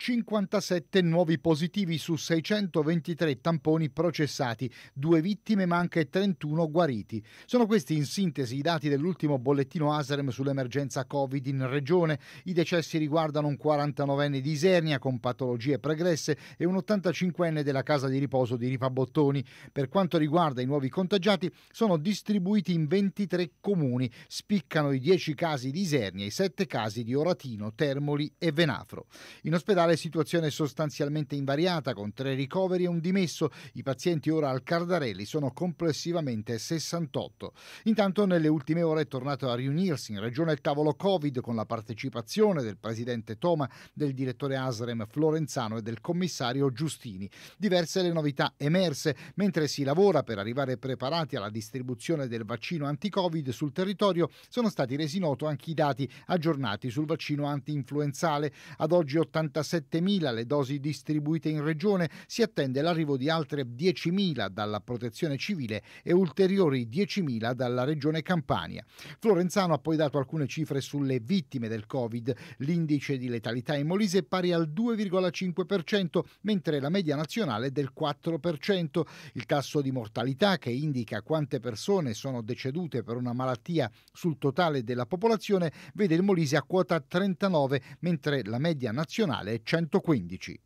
57 nuovi positivi su 623 tamponi processati, due vittime ma anche 31 guariti. Sono questi in sintesi i dati dell'ultimo bollettino ASEREM sull'emergenza Covid in regione. I decessi riguardano un 49enne di Isernia con patologie pregresse e un 85enne della casa di riposo di Ripabottoni. Per quanto riguarda i nuovi contagiati, sono distribuiti in 23 comuni. Spiccano i 10 casi di Isernia, e i 7 casi di Oratino, Termoli e Venafro. In ospedale L'attuale situazione sostanzialmente invariata, con tre ricoveri e un dimesso. I pazienti ora al Cardarelli sono complessivamente 68. Intanto nelle ultime ore è tornato a riunirsi in regione il tavolo Covid con la partecipazione del presidente Toma, del direttore Asrem Florenzano e del commissario Giustini. Diverse le novità emerse, mentre si lavora per arrivare preparati alla distribuzione del vaccino anti-Covid sul territorio, sono stati resi noto anche i dati aggiornati sul vaccino anti-influenzale. Ad oggi 87 7.000 le dosi distribuite in regione, si attende l'arrivo di altre 10.000 dalla protezione civile e ulteriori 10.000 dalla regione Campania. Florenzano ha poi dato alcune cifre sulle vittime del Covid. L'indice di letalità in Molise è pari al 2,5%, mentre la media nazionale è del 4%. Il tasso di mortalità, che indica quante persone sono decedute per una malattia sul totale della popolazione, vede il Molise a quota 39, mentre la media nazionale è 115